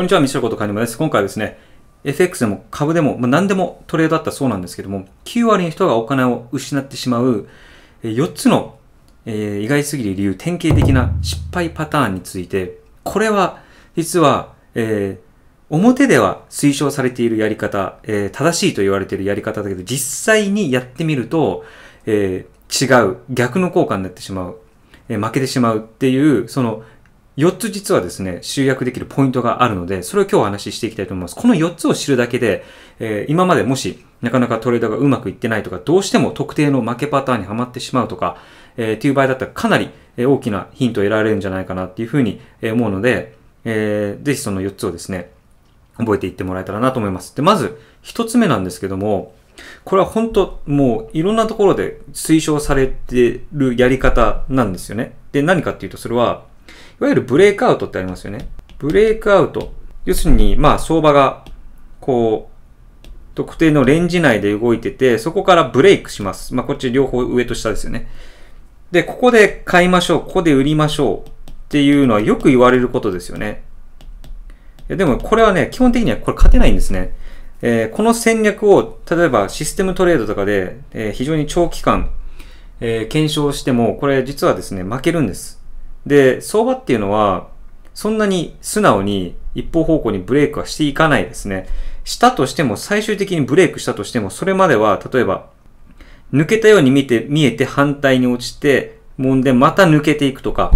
こんにちは、ミシェことカニマです。今回はですね、FX でも株でも、まあ、何でもトレードだったそうなんですけども、9割の人がお金を失ってしまう、4つの、えー、意外すぎる理由、典型的な失敗パターンについて、これは、実は、えー、表では推奨されているやり方、えー、正しいと言われているやり方だけど、実際にやってみると、えー、違う、逆の効果になってしまう、えー、負けてしまうっていう、その4つ実はですね、集約できるポイントがあるので、それを今日お話ししていきたいと思います。この4つを知るだけで、えー、今までもし、なかなかトレードがうまくいってないとか、どうしても特定の負けパターンにはまってしまうとか、えー、っていう場合だったらかなり大きなヒントを得られるんじゃないかなっていうふうに思うので、えー、ぜひその4つをですね、覚えていってもらえたらなと思います。で、まず、1つ目なんですけども、これは本当もういろんなところで推奨されてるやり方なんですよね。で、何かっていうとそれは、いわゆるブレイクアウトってありますよね。ブレイクアウト。要するに、まあ、相場が、こう、特定のレンジ内で動いてて、そこからブレイクします。まあ、こっち両方上と下ですよね。で、ここで買いましょう。ここで売りましょう。っていうのはよく言われることですよね。でも、これはね、基本的にはこれ勝てないんですね。えー、この戦略を、例えばシステムトレードとかで、えー、非常に長期間、えー、検証しても、これ実はですね、負けるんです。で、相場っていうのは、そんなに素直に一方方向にブレイクはしていかないですね。したとしても、最終的にブレイクしたとしても、それまでは、例えば、抜けたように見て、見えて反対に落ちて、もんでまた抜けていくとか、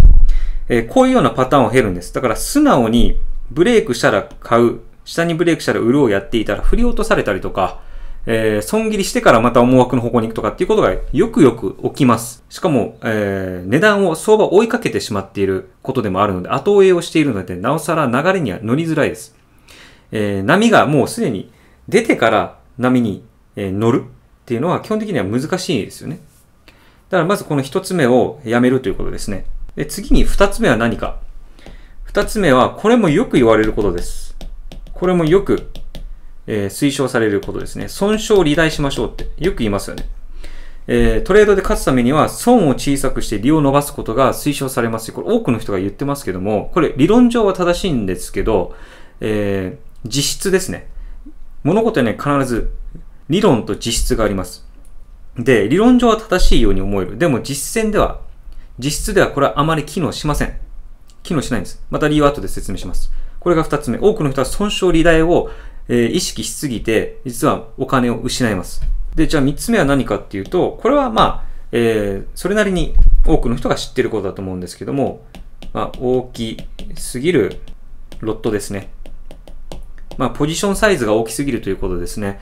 えー、こういうようなパターンを経るんです。だから素直にブレイクしたら買う、下にブレイクしたら売るをやっていたら振り落とされたりとか、えー、損切りしてからまた思惑の方向に行くとかっていうことがよくよく起きます。しかも、えー、値段を、相場を追いかけてしまっていることでもあるので、後追いをしているので、なおさら流れには乗りづらいです。えー、波がもうすでに出てから波に、え乗るっていうのは基本的には難しいですよね。だからまずこの一つ目をやめるということですね。で次に二つ目は何か。二つ目は、これもよく言われることです。これもよくえー、推奨されることですね。損傷を利大しましょうってよく言いますよね。えー、トレードで勝つためには損を小さくして利を伸ばすことが推奨されますこれ多くの人が言ってますけども、これ理論上は正しいんですけど、えー、実質ですね。物事には、ね、必ず理論と実質があります。で、理論上は正しいように思える。でも実践では、実質ではこれはあまり機能しません。機能しないんです。また理由は後で説明します。これが二つ目。多くの人は損傷利大をえー、意識しすぎて、実はお金を失います。で、じゃあ3つ目は何かっていうと、これはまあ、えー、それなりに多くの人が知ってることだと思うんですけども、まあ、大きすぎるロットですね。まあ、ポジションサイズが大きすぎるということですね。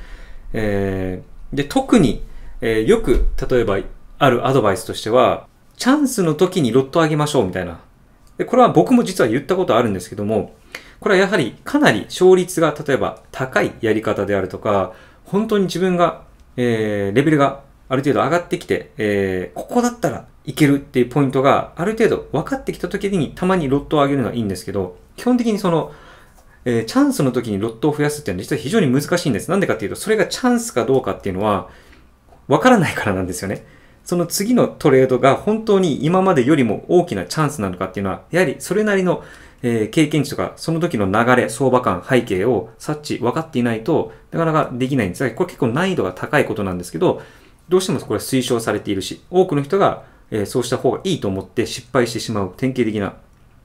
えー、で、特に、えー、よく、例えば、あるアドバイスとしては、チャンスの時にロット上げましょうみたいな。で、これは僕も実は言ったことあるんですけども、これはやはりかなり勝率が例えば高いやり方であるとか、本当に自分が、えー、レベルがある程度上がってきて、えー、ここだったらいけるっていうポイントがある程度分かってきた時にたまにロットを上げるのはいいんですけど、基本的にその、えー、チャンスの時にロットを増やすっていうのは実は非常に難しいんです。なんでかっていうと、それがチャンスかどうかっていうのは分からないからなんですよね。その次のトレードが本当に今までよりも大きなチャンスなのかっていうのは、やはりそれなりのえー、経験値とか、その時の流れ、相場感、背景を察知、分かっていないと、なかなかできないんですが、これ結構難易度が高いことなんですけど、どうしてもこれ推奨されているし、多くの人が、えー、そうした方がいいと思って失敗してしまう典型的な、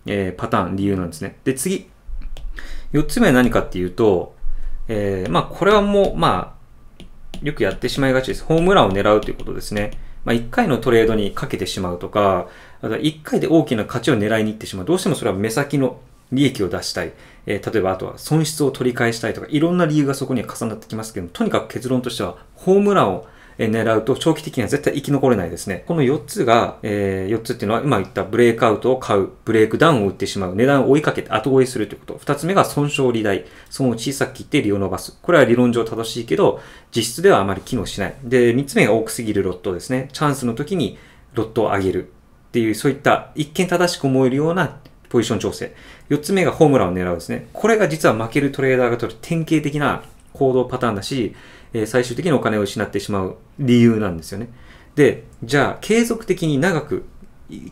えー、パターン、理由なんですね。で、次。4つ目は何かっていうと、えー、まあ、これはもう、まあ、よくやってしまいがちです。ホームランを狙うということですね。まあ、1回のトレードにかけてしまうとか、だから回で大きな価値を狙いに行ってしまう。どうしてもそれは目先の利益を出したい。えー、例えばあとは損失を取り返したいとか、いろんな理由がそこには重なってきますけどとにかく結論としては、ホームランを狙うと長期的には絶対生き残れないですね。この4つが、えー、4つっていうのは今言ったブレイクアウトを買う、ブレイクダウンを打ってしまう、値段を追いかけて後追いするということ。2つ目が損傷利大、損を小さく切って利を伸ばす。これは理論上正しいけど、実質ではあまり機能しない。で、3つ目が多くすぎるロットですね。チャンスの時にロットを上げる。っていう、そういった一見正しく思えるようなポジション調整。4つ目がホームランを狙うですね。これが実は負けるトレーダーが取る典型的な行動パターンだし、え最終的にお金を失ってしまう理由なんですよね。で、じゃあ継続的に長く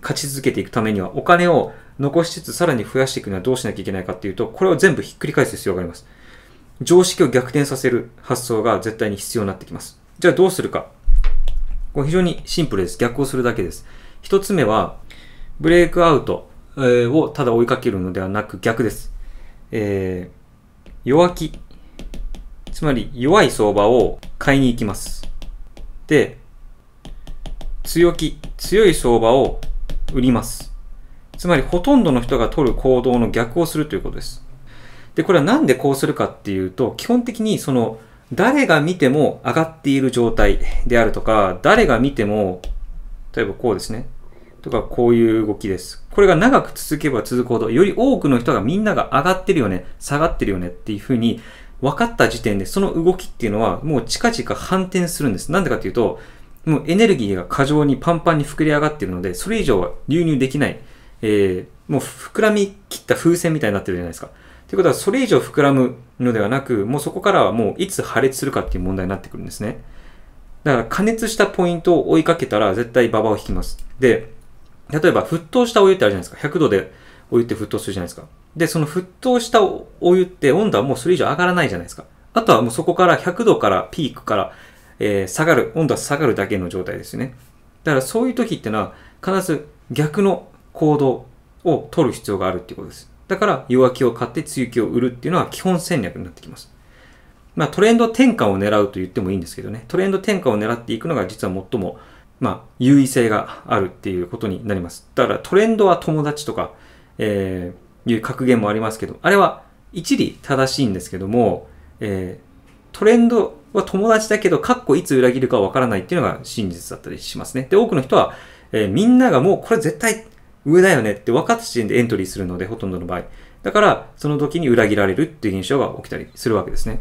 勝ち続けていくためにはお金を残しつつさらに増やしていくにはどうしなきゃいけないかっていうと、これを全部ひっくり返す必要があります。常識を逆転させる発想が絶対に必要になってきます。じゃあどうするか。これ非常にシンプルです。逆をするだけです。一つ目は、ブレイクアウトをただ追いかけるのではなく逆です。えー、弱気。つまり弱い相場を買いに行きます。で、強気。強い相場を売ります。つまりほとんどの人が取る行動の逆をするということです。で、これはなんでこうするかっていうと、基本的にその誰が見ても上がっている状態であるとか、誰が見ても、例えばこうですね。とかこういう動きです。これが長く続けば続くほど、より多くの人がみんなが上がってるよね、下がってるよねっていうふうに分かった時点でその動きっていうのはもう近々反転するんです。なんでかっていうと、もうエネルギーが過剰にパンパンに膨れ上がってるので、それ以上は流入できない。えー、もう膨らみ切った風船みたいになってるじゃないですか。ということは、それ以上膨らむのではなく、もうそこからはもういつ破裂するかっていう問題になってくるんですね。だから加熱したポイントを追いかけたら絶対ババを引きます。で、例えば沸騰したお湯ってあるじゃないですか。100度でお湯って沸騰するじゃないですか。で、その沸騰したお湯って温度はもうそれ以上上がらないじゃないですか。あとはもうそこから100度からピークから、えー、下がる、温度は下がるだけの状態ですよね。だからそういう時ってのは必ず逆の行動を取る必要があるっていうことです。だから弱気を買って強気を売るっていうのは基本戦略になってきます。まあトレンド転換を狙うと言ってもいいんですけどね。トレンド転換を狙っていくのが実は最もまあ、優位性があるっていうことになります。だからトレンドは友達とか、えー、いう格言もありますけど、あれは一理正しいんですけども、えー、トレンドは友達だけど、かっこいつ裏切るかわからないっていうのが真実だったりしますね。で、多くの人は、えー、みんながもうこれ絶対上だよねって分かった時点でエントリーするので、ほとんどの場合。だから、その時に裏切られるっていう現象が起きたりするわけですね。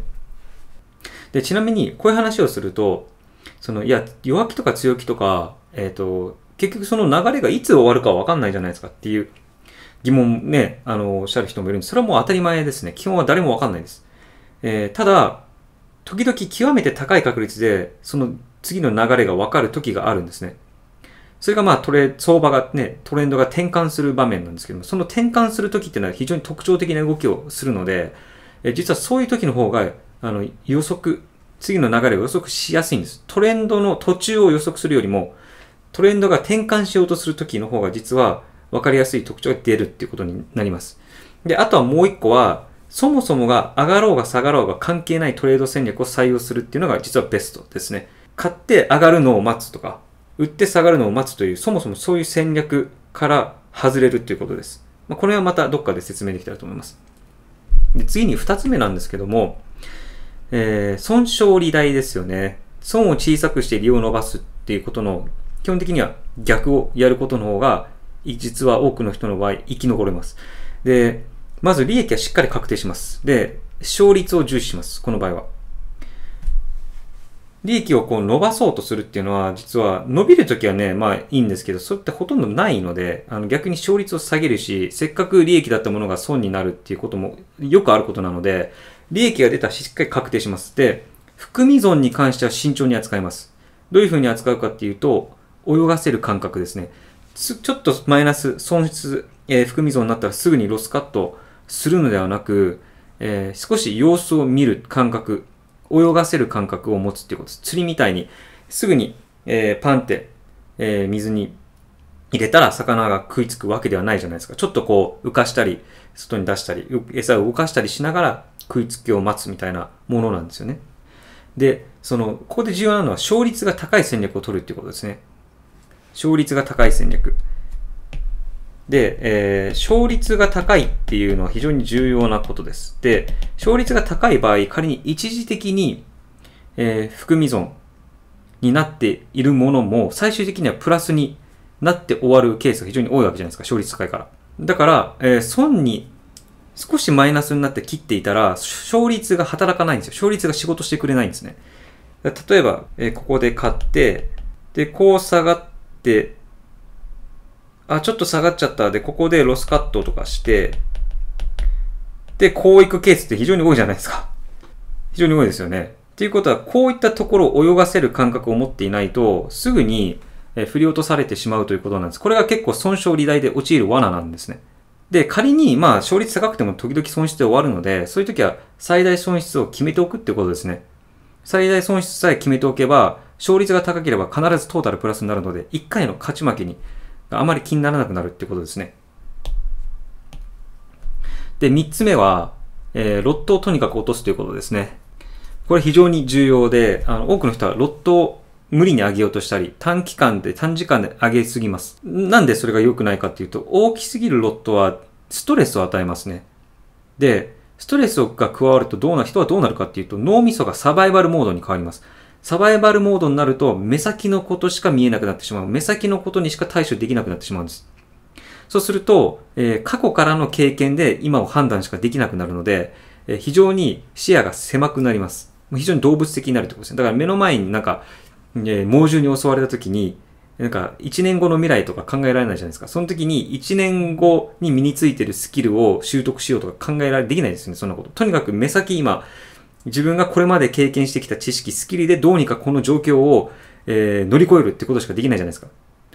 で、ちなみに、こういう話をすると、その、いや、弱気とか強気とか、えっ、ー、と、結局その流れがいつ終わるかわかんないじゃないですかっていう疑問ね、あの、おっしゃる人もいるんです。それはもう当たり前ですね。基本は誰もわかんないです。えー、ただ、時々極めて高い確率で、その次の流れがわかる時があるんですね。それがまあトレ、相場がね、トレンドが転換する場面なんですけども、その転換するときっていうのは非常に特徴的な動きをするので、え実はそういう時の方が、あの、予測次の流れを予測しやすいんです。トレンドの途中を予測するよりも、トレンドが転換しようとするときの方が実は分かりやすい特徴が出るっていうことになります。で、あとはもう一個は、そもそもが上がろうが下がろうが関係ないトレード戦略を採用するっていうのが実はベストですね。買って上がるのを待つとか、売って下がるのを待つという、そもそもそういう戦略から外れるっていうことです。まあ、これはまたどっかで説明できたらと思います。で次に二つ目なんですけども、えー、損傷利大ですよね。損を小さくして利を伸ばすっていうことの、基本的には逆をやることの方が、実は多くの人の場合、生き残れます。で、まず利益はしっかり確定します。で、勝率を重視します。この場合は。利益をこう伸ばそうとするっていうのは、実は伸びるときはね、まあいいんですけど、それってほとんどないので、あの逆に勝率を下げるし、せっかく利益だったものが損になるっていうこともよくあることなので、利益が出たらしっかり確定します。で、含み損に関しては慎重に扱います。どういうふうに扱うかっていうと、泳がせる感覚ですね。ちょっとマイナス、損失、えー、含み損になったらすぐにロスカットするのではなく、えー、少し様子を見る感覚、泳がせる感覚を持つっていうことです。釣りみたいに、すぐに、えー、パンって、え水に入れたら魚が食いつくわけではないじゃないですか。ちょっとこう浮かしたり、外に出したり、餌を動かしたりしながら食いつきを待つみたいなものなんですよね。で、その、ここで重要なのは勝率が高い戦略を取るっていうことですね。勝率が高い戦略。で、えー、勝率が高いっていうのは非常に重要なことです。で、勝率が高い場合、仮に一時的に、えー、含み損になっているものも、最終的にはプラスになって終わるケースが非常に多いわけじゃないですか、勝率高いから。だから、えー、損に少しマイナスになって切っていたら、勝率が働かないんですよ。勝率が仕事してくれないんですね。例えば、えここで買って、で、こう下がって、あ、ちょっと下がっちゃった。で、ここでロスカットとかして、で、こう行くケースって非常に多いじゃないですか。非常に多いですよね。っていうことは、こういったところを泳がせる感覚を持っていないと、すぐに振り落とされてしまうということなんです。これが結構損傷利大で陥る罠なんですね。で、仮に、まあ、勝率高くても時々損失で終わるので、そういう時は最大損失を決めておくってことですね。最大損失さえ決めておけば、勝率が高ければ必ずトータルプラスになるので、1回の勝ち負けに、あまり気にならなくなるってことですね。で、3つ目は、えー、ロットをとにかく落とすということですね。これ非常に重要で、あの多くの人はロットを無理に上げようとしたり、短期間で、短時間で上げすぎます。なんでそれが良くないかっていうと、大きすぎるロットはストレスを与えますね。で、ストレスが加わるとどうな、人はどうなるかっていうと、脳みそがサバイバルモードに変わります。サバイバルモードになると、目先のことしか見えなくなってしまう。目先のことにしか対処できなくなってしまうんです。そうすると、えー、過去からの経験で今を判断しかできなくなるので、えー、非常に視野が狭くなります。非常に動物的になるってことですね。だから目の前になんかで、猛獣に襲われた時に、なんか1年後の未来とか考えられないじゃないですか。その時に1年後に身についてるスキルを習得しようとか考えられ、できないですよね、そんなこと。とにかく目先今、自分がこれまで経験してきた知識、スキルでどうにかこの状況を、えー、乗り越えるってことしかできないじゃないですか。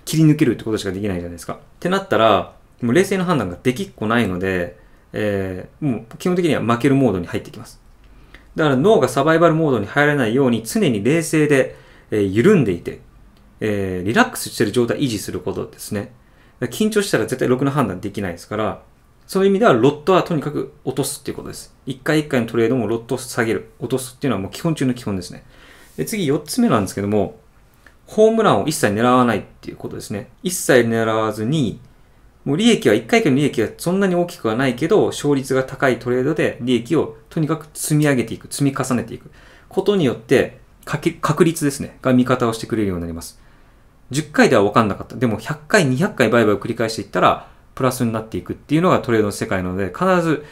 切り抜けるってことしかできないじゃないですか。ってなったら、もう冷静な判断ができっこないので、えー、もう基本的には負けるモードに入ってきます。だから脳がサバイバルモードに入らないように常に冷静で、え緩んでいて、えリラックスしてる状態維持することですね。緊張したら絶対ろくな判断できないですから、そういう意味ではロットはとにかく落とすっていうことです。一回一回のトレードもロットを下げる、落とすっていうのはもう基本中の基本ですね。で次、4つ目なんですけども、ホームランを一切狙わないっていうことですね。一切狙わずに、もう利益は、1回から利益はそんなに大きくはないけど、勝率が高いトレードで利益をとにかく積み上げていく、積み重ねていくことによって、かけ確率ですね、が味方をしてくれるようになります。10回では分かんなかった。でも100回、200回売買を繰り返していったら、プラスになっていくっていうのがトレードの世界なので、必ず、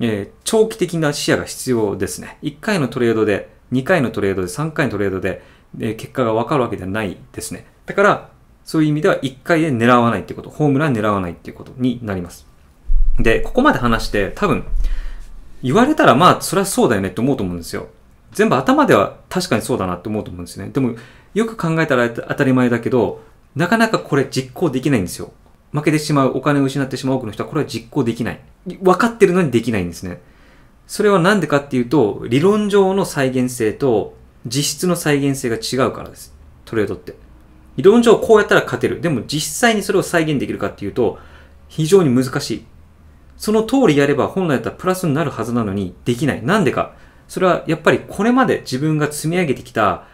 えー、長期的な視野が必要ですね。1回のトレードで、2回のトレードで、3回のトレードで、え結果が分かるわけではないですね。だから、そういう意味では1回で狙わないってこと、ホームラン狙わないっていうことになります。で、ここまで話して、多分、言われたらまあ、そりゃそうだよねって思うと思うんですよ。全部頭では確かにそうだなって思うと思うんですね。でも、よく考えたら当たり前だけど、なかなかこれ実行できないんですよ。負けてしまう、お金を失ってしまう多くの人はこれは実行できない。分かってるのにできないんですね。それはなんでかっていうと、理論上の再現性と実質の再現性が違うからです。トレードって。理論上こうやったら勝てる。でも実際にそれを再現できるかっていうと、非常に難しい。その通りやれば本来だったらプラスになるはずなのにできない。なんでか。それはやっぱりこれまで自分が積み上げてきた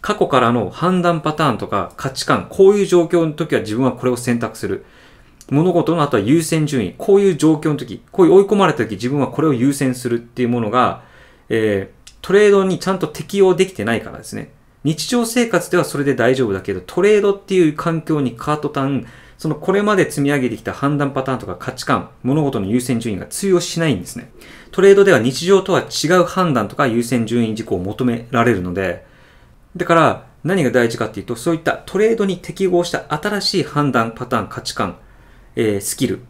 過去からの判断パターンとか価値観、こういう状況の時は自分はこれを選択する。物事の後は優先順位、こういう状況の時、こういう追い込まれた時自分はこれを優先するっていうものが、えー、トレードにちゃんと適用できてないからですね。日常生活ではそれで大丈夫だけど、トレードっていう環境にカートタン、そのこれまで積み上げてきた判断パターンとか価値観、物事の優先順位が通用しないんですね。トレードでは日常とは違う判断とか優先順位事項を求められるので、だから何が大事かっていうと、そういったトレードに適合した新しい判断パターン、価値観、えー、スキル、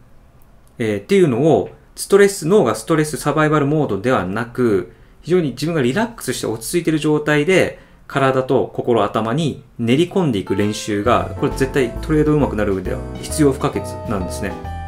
えー、っていうのをストレス、脳がストレスサバイバルモードではなく、非常に自分がリラックスして落ち着いている状態で、体と心頭に練り込んでいく練習がこれ絶対トレード上手くなる上では必要不可欠なんですね。